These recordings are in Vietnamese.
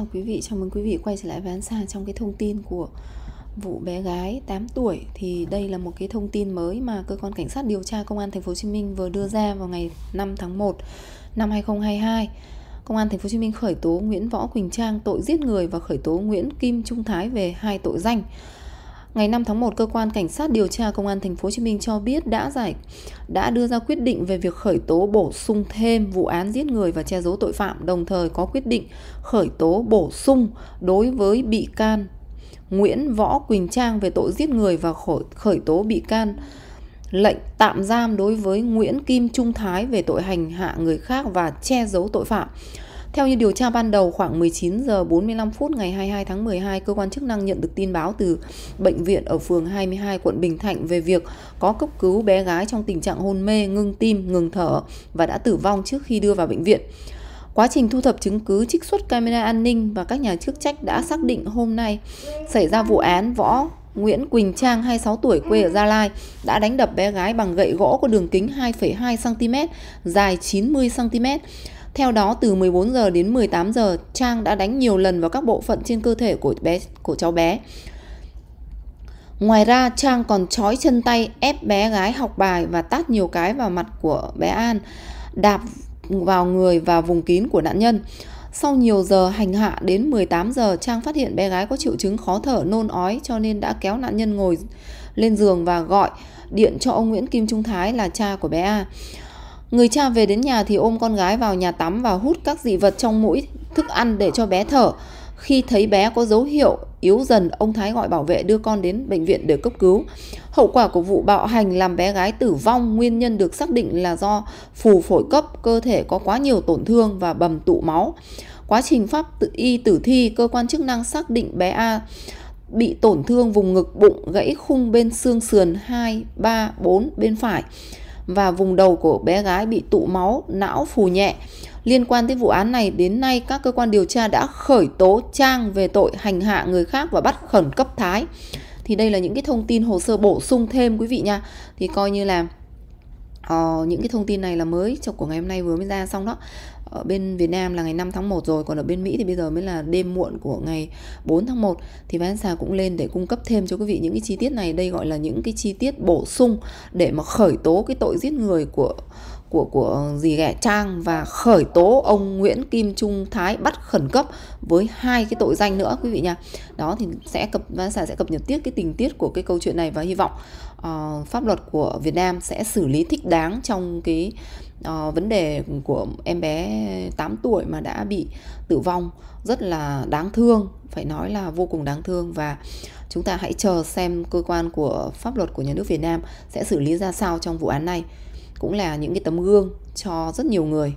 chào quý vị, chào mừng quý vị quay trở lại với Án trong cái thông tin của vụ bé gái 8 tuổi thì đây là một cái thông tin mới mà cơ quan cảnh sát điều tra công an thành phố Hồ Chí Minh vừa đưa ra vào ngày 5 tháng 1 năm 2022. Công an thành phố Hồ Chí Minh khởi tố Nguyễn Võ Quỳnh Trang tội giết người và khởi tố Nguyễn Kim Trung Thái về hai tội danh. Ngày 5 tháng 1, cơ quan cảnh sát điều tra công an thành phố Hồ Chí Minh cho biết đã giải đã đưa ra quyết định về việc khởi tố bổ sung thêm vụ án giết người và che giấu tội phạm, đồng thời có quyết định khởi tố bổ sung đối với bị can Nguyễn Võ Quỳnh Trang về tội giết người và khởi tố bị can lệnh tạm giam đối với Nguyễn Kim Trung Thái về tội hành hạ người khác và che giấu tội phạm. Theo như điều tra ban đầu khoảng 19 giờ 45 phút ngày 22 tháng 12, cơ quan chức năng nhận được tin báo từ bệnh viện ở phường 22 quận Bình Thạnh về việc có cấp cứu bé gái trong tình trạng hôn mê, ngưng tim, ngừng thở và đã tử vong trước khi đưa vào bệnh viện. Quá trình thu thập chứng cứ trích xuất camera an ninh và các nhà chức trách đã xác định hôm nay xảy ra vụ án võ Nguyễn Quỳnh Trang 26 tuổi quê ở Gia Lai đã đánh đập bé gái bằng gậy gỗ có đường kính 2,2 cm, dài 90 cm. Theo đó, từ 14 giờ đến 18 giờ, Trang đã đánh nhiều lần vào các bộ phận trên cơ thể của bé của cháu bé. Ngoài ra, Trang còn trói chân tay ép bé gái học bài và tát nhiều cái vào mặt của bé An, đạp vào người và vùng kín của nạn nhân. Sau nhiều giờ hành hạ đến 18 giờ, Trang phát hiện bé gái có triệu chứng khó thở, nôn ói cho nên đã kéo nạn nhân ngồi lên giường và gọi điện cho ông Nguyễn Kim Trung Thái là cha của bé A. Người cha về đến nhà thì ôm con gái vào nhà tắm và hút các dị vật trong mũi thức ăn để cho bé thở. Khi thấy bé có dấu hiệu yếu dần, ông Thái gọi bảo vệ đưa con đến bệnh viện để cấp cứu. Hậu quả của vụ bạo hành làm bé gái tử vong, nguyên nhân được xác định là do phù phổi cấp, cơ thể có quá nhiều tổn thương và bầm tụ máu. Quá trình pháp tự y tử thi, cơ quan chức năng xác định bé A bị tổn thương vùng ngực bụng, gãy khung bên xương sườn 2, 3, 4 bên phải và vùng đầu của bé gái bị tụ máu, não phù nhẹ. Liên quan tới vụ án này, đến nay các cơ quan điều tra đã khởi tố Trang về tội hành hạ người khác và bắt khẩn cấp Thái. Thì đây là những cái thông tin hồ sơ bổ sung thêm quý vị nha. Thì coi như là Ờ, những cái thông tin này là mới chụp của ngày hôm nay vừa mới ra xong đó ở bên Việt Nam là ngày 5 tháng 1 rồi còn ở bên Mỹ thì bây giờ mới là đêm muộn của ngày 4 tháng 1 thì Vanessa cũng lên để cung cấp thêm cho quý vị những cái chi tiết này đây gọi là những cái chi tiết bổ sung để mà khởi tố cái tội giết người của của của gì ghẻ Trang và khởi tố ông Nguyễn Kim Trung Thái bắt khẩn cấp với hai cái tội danh nữa quý vị nha. Đó thì sẽ cập sẽ sẽ cập nhật tiếp cái tình tiết của cái câu chuyện này và hy vọng uh, pháp luật của Việt Nam sẽ xử lý thích đáng trong cái uh, vấn đề của em bé 8 tuổi mà đã bị tử vong rất là đáng thương, phải nói là vô cùng đáng thương và chúng ta hãy chờ xem cơ quan của pháp luật của nhà nước Việt Nam sẽ xử lý ra sao trong vụ án này cũng là những cái tấm gương cho rất nhiều người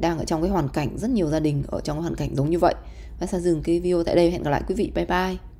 đang ở trong cái hoàn cảnh rất nhiều gia đình ở trong hoàn cảnh giống như vậy. Và sẽ dừng cái video tại đây. Hẹn gặp lại quý vị. Bye bye.